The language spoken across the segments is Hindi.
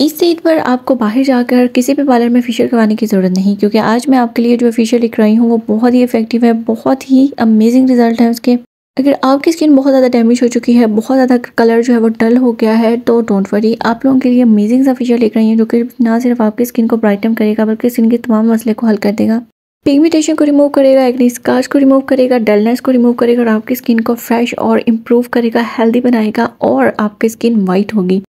इस सीट पर आपको बाहर जाकर किसी भी पार्लर में फेशियल करवाने की ज़रूरत नहीं क्योंकि आज मैं आपके लिए जो फेशियल लिख रही हूँ वो बहुत ही इफेक्टिव है बहुत ही अमेजिंग रिजल्ट है उसके अगर आपकी स्किन बहुत ज़्यादा डैमेज हो चुकी है बहुत ज़्यादा कलर जो है वो डल हो गया है तो डोंट वरी आप लोगों के लिए अमेजिंग सा फेशियल लिख रही हैं जो कि ना सिर्फ आपकी स्किन को ब्राइटन करेगा बल्कि स्किन के तमाम मसले को हल कर देगा पिगमेंटेशन को रिमूव करेगा एक स्कार्च को रिमूव करेगा डलनेस को रिमूव करेगा और आपकी स्किन को फ्रेश और इम्प्रूव करेगा हेल्दी बनाएगा और आपकी स्किन वाइट होगी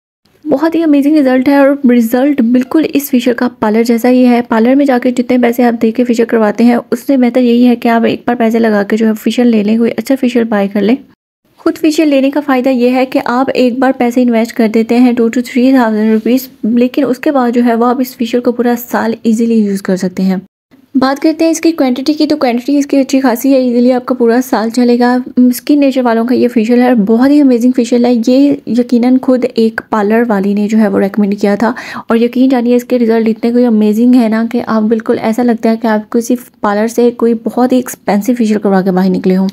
बहुत ही अमेजिंग रिजल्ट है और रिजल्ट बिल्कुल इस फेशियल का पार्लर जैसा ही है पार्लर में जाकर जितने पैसे आप देके फेशियल करवाते हैं उससे बेहतर यही है कि आप एक बार पैसे लगा के जो है फेशियल ले लें कोई अच्छा फेशियल बाय कर लें खुद फेशियल लेने का फ़ायदा यह है कि आप एक बार पैसे इन्वेस्ट कर देते हैं two two three thousand rupees लेकिन उसके बाद जो है वो आप इस फेशियल को पूरा साल ईजिली यूज़ कर सकते हैं बात करते हैं इसकी क्वांटिटी की तो क्वांटिटी इसकी अच्छी खासी है इजीली आपका पूरा साल चलेगा स्किन नेचर वालों का ये फेशियल है बहुत ही अमेजिंग फेशियल है ये यकीनन खुद एक पार्लर वाली ने जो है वो रेकमेंड किया था और यकीन जानिए इसके रिज़ल्ट इतने कोई अमेजिंग है ना कि आप बिल्कुल ऐसा लगता है कि आप किसी पार्लर से कोई बहुत ही एक्सपेंसिव फेशियल करवा के बाहर निकले हों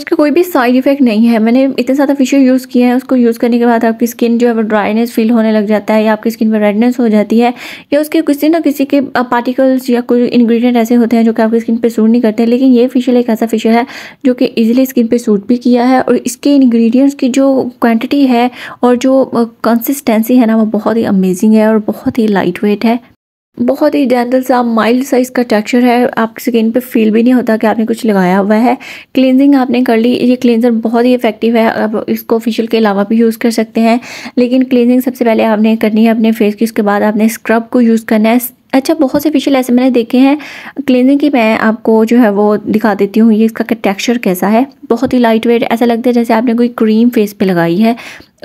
इसका कोई भी साइड इफेक्ट नहीं है मैंने इतने ज़्यादा फेशियल यूज़ किए हैं उसको यूज़ करने के बाद आपकी स्किन जो है वो ड्राइनेस फील होने लग जाता है या आपकी स्किन पर रेडनेस हो जाती है या उसके किसी ना किसी के पार्टिकल्स या कोई इंग्रेडिएंट ऐसे होते हैं जो कि आपकी स्किन पर सूट नहीं करते लेकिन ये फेशियल एक ऐसा फेशियल है जो कि ईजिली स्किन पर सूट भी किया है और इसके इन्ग्रीडियंट्स की जो क्वान्टिटी है और जो कंसिस्टेंसी है ना वो बहुत ही अमेजिंग है और बहुत ही लाइट वेट है बहुत ही जेंटल सा माइल्ड साइज का टेक्सचर है आपकी स्किन पे फील भी नहीं होता कि आपने कुछ लगाया हुआ है क्लिनजिंग आपने कर ली ये क्लिनजर बहुत ही इफेक्टिव है आप इसको फेशियल के अलावा भी यूज़ कर सकते हैं लेकिन क्लिनजिंग सबसे पहले आपने करनी है अपने फेस की उसके बाद आपने स्क्रब को यूज़ करना है अच्छा बहुत से फेशियल ऐसे मैंने देखे हैं क्लेंजिंग की मैं आपको जो है वो दिखा देती हूँ ये इसका टेक्सचर कैसा है बहुत ही लाइट वेट ऐसा लगता है जैसे आपने कोई क्रीम फेस पे लगाई है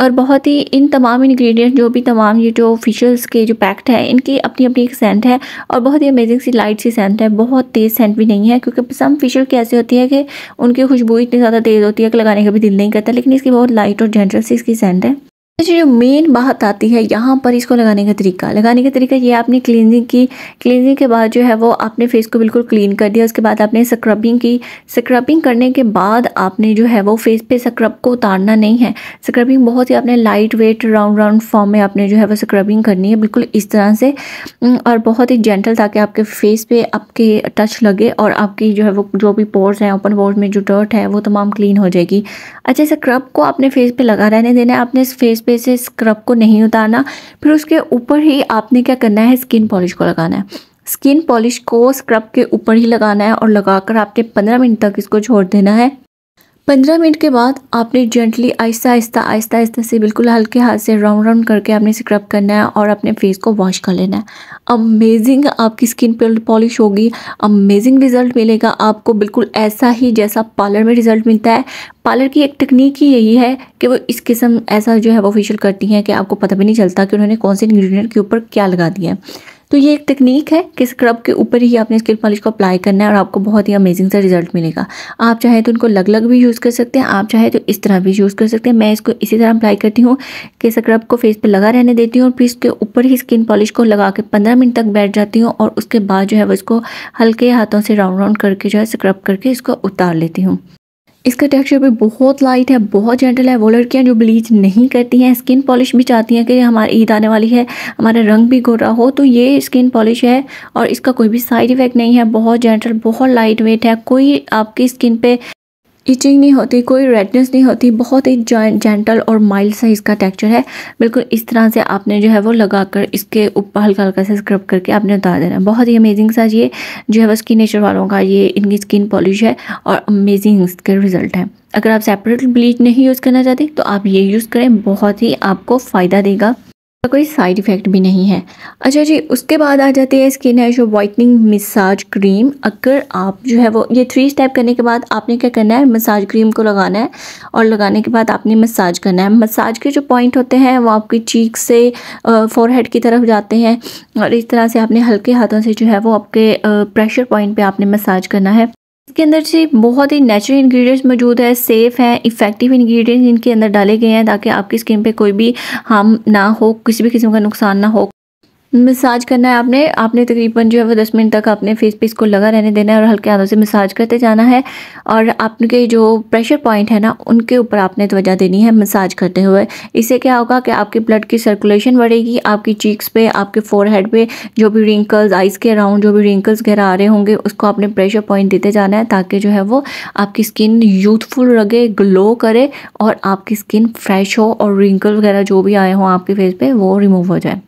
और बहुत ही इन तमाम इंग्रेडिएंट जो भी तमाम ये जो फेशियल्स के जो पैक्ट है इनकी अपनी अपनी एक सेंट है और बहुत ही अमेजिंग सी लाइट सी सेंट है बहुत तेज़ सेंट भी नहीं है क्योंकि सम की कैसे होती है कि उनकी खुशबू इतनी ज़्यादा तेज़ होती है कि लगाने का भी दिल नहीं करता लेकिन इसकी बहुत लाइट और जेंटल सी इसकी सेंट है जो मेन बात आती है यहाँ पर इसको लगाने का तरीका लगाने का तरीका ये आपने क्लिनिंग की क्लिनिंग के बाद जो है वो आपने फेस को बिल्कुल क्लीन कर दिया उसके बाद आपने स्क्रबिंग की स्क्रबिंग करने के बाद आपने जो है वो फेस पे स्क्रब को उतारना नहीं है स्क्रबिंग बहुत ही आपने light weight round round form में आपने जो है वो स्क्रबिंग करनी है बिल्कुल इस तरह से और बहुत ही जेंटल ताकि आपके फेस पे आपके टच लगे और आपकी जो है वो जो भी पोर्स हैं ओपन पोर्स में जो डर्ट है वो तमाम क्लीन हो जाएगी अच्छा स्क्रब को आपने फेस पर लगा रहने देना है आपने फेस पे से स्क्रब को नहीं उतारना फिर उसके ऊपर ही आपने क्या करना है स्किन पॉलिश को लगाना है स्किन पॉलिश को स्क्रब के ऊपर ही लगाना है और लगाकर आपने 15 मिनट तक इसको छोड़ देना है पंद्रह मिनट के बाद आपने जेंटली आहिस्ता आहिस्ता आहिस्ता आहिस्ता से बिल्कुल हल्के हाथ से राउंड राउंड करके आपने स्क्रब करना है और अपने फेस को वॉश कर लेना है अमेजिंग आपकी स्किन पॉलिश होगी अमेजिंग रिजल्ट मिलेगा आपको बिल्कुल ऐसा ही जैसा पार्लर में रिजल्ट मिलता है पार्लर की एक टेक्निक ही यही है कि वो इस किस्म ऐसा जो है वो फेशियल करती हैं कि आपको पता भी नहीं चलता कि उन्होंने कौन से इंग्रीडियंट के ऊपर क्या लगा दिया है तो ये एक टेक्निक है कि स्क्रब के ऊपर ही आपने स्किन पॉलिश को अप्लाई करना है और आपको बहुत ही अमेजिंग सा रिजल्ट मिलेगा आप चाहे तो उनको अलग अलग भी यूज़ कर सकते हैं आप चाहे तो इस तरह भी यूज़ कर सकते हैं मैं इसको इसी तरह अप्लाई करती हूँ कि स्क्रब को फेस पर लगा रहने देती हूँ और फिर इसके ऊपर ही स्किन पॉलिश को लगा के पंद्रह मिनट तक बैठ जाती हूँ और उसके बाद जो है वो इसको हल्के हाथों से राउंड राउंड करके जो है स्क्रब करके इसको उतार लेती हूँ इसका टेक्सचर भी बहुत लाइट है बहुत जेंटल है वो लड़कियाँ जो ब्लीच नहीं करती हैं स्किन पॉलिश भी चाहती हैं कि हमारी ईद आने वाली है हमारा रंग भी गोरा हो तो ये स्किन पॉलिश है और इसका कोई भी साइड इफ़ेक्ट नहीं है बहुत जेंटल बहुत लाइट वेट है कोई आपकी स्किन पे इचिंग नहीं होती कोई रेडनेस नहीं होती बहुत ही जेंटल और माइल्ड सा इसका टेक्सचर है बिल्कुल इस तरह से आपने जो है वो लगाकर इसके ऊपर हल्का हल्का से स्क्रब करके आपने उतार देना है बहुत ही अमेजिंग सा ये जो है वो स्किन नेचर वालों का ये इनकी स्किन पॉलिश है और अमेजिंग इसके रिजल्ट है अगर आप सेपरेट ब्लीच नहीं यूज़ करना चाहते तो आप ये यूज़ करें बहुत ही आपको फ़ायदा देगा कोई साइड इफ़ेक्ट भी नहीं है अच्छा जी उसके बाद आ जाती है स्किन है जो वाइटनिंग मसाज क्रीम अगर आप जो है वो ये थ्री स्टेप करने के बाद आपने क्या करना है मसाज क्रीम को लगाना है और लगाने के बाद आपने मसाज करना है मसाज के जो पॉइंट होते हैं वो आपकी चीक से फोरहेड की तरफ जाते हैं और इस तरह से आपने हल्के हाथों से जो है वो आपके प्रेशर पॉइंट पर आपने मसाज करना है इसके अंदर से बहुत ही नेचुरल इंग्रेडिएंट्स मौजूद है सेफ़ हैं इफ़ेक्टिव इंग्रेडिएंट्स इनके अंदर डाले गए हैं ताकि आपकी स्किन पे कोई भी हार्म ना हो किसी भी किस्म का नुकसान ना हो मसाज करना है आपने आपने तकरीबन जो है वो दस मिनट तक अपने फेस पे इसको लगा रहने देना है और हल्के हाथों से मसाज करते जाना है और आपके जो प्रेशर पॉइंट है ना उनके ऊपर आपने तोजह देनी है मसाज करते हुए इससे क्या होगा कि आपके ब्लड की सर्कुलेशन बढ़ेगी आपकी चीक्स पे आपके फोरहेड पे जो भी रिंकल्स आइज़ के अराउंड जो भी रिंकल्स वगैरह आ रहे होंगे उसको आपने प्रेशर पॉइंट देते जाना है ताकि जो है वो आपकी स्किन यूथफुल लगे ग्लो करे और आपकी स्किन फ्रेश हो और रिंकल वगैरह जो भी आए हों आपके फेस पर वो रिमूव हो जाए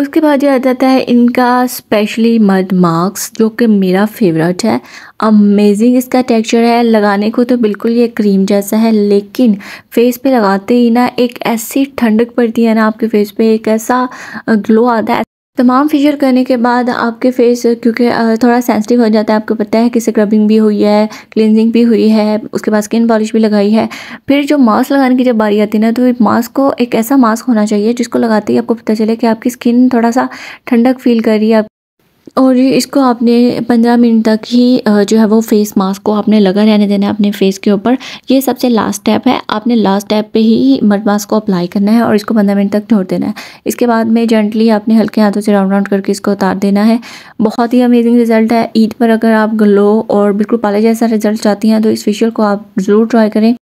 उसके बाद ये आ जाता है इनका स्पेशली मड मार्क्स जो कि मेरा फेवरेट है अमेजिंग इसका टेक्सचर है लगाने को तो बिल्कुल ये क्रीम जैसा है लेकिन फेस पे लगाते ही ना एक ऐसी ठंडक पड़ती है ना आपके फेस पे एक ऐसा ग्लो आता है तमाम फेशियल करने के बाद आपके फेस क्योंकि थोड़ा सेंसिटिव हो जाता है आपको पता है कि स्क्रबिंग भी हुई है क्लिनजिंग भी हुई है उसके बाद स्किन पॉलिश भी लगाई है फिर जो मास्क लगाने की जब बारी आती है ना तो मास्क को एक ऐसा मास्क होना चाहिए जिसको लगाते ही आपको पता चले कि आपकी स्किन थोड़ा सा ठंडक फील कर रही है और इसको आपने पंद्रह मिनट तक ही जो है वो फेस मास्क को आपने लगा रहने देना है अपने फेस के ऊपर ये सबसे लास्ट स्टेप है आपने लास्ट स्टेप पे ही मड मास्क को अप्लाई करना है और इसको पंद्रह मिनट तक छोड़ देना है इसके बाद में जेंटली आपने हल्के हाथों से राउंड राउंड करके इसको उतार देना है बहुत ही अमेजिंग रिजल्ट है ईद पर अगर आप ग्लो और बिल्कुल पाले जैसा रिजल्ट चाहती हैं तो इस फेशियल को आप ज़रूर ट्राई करें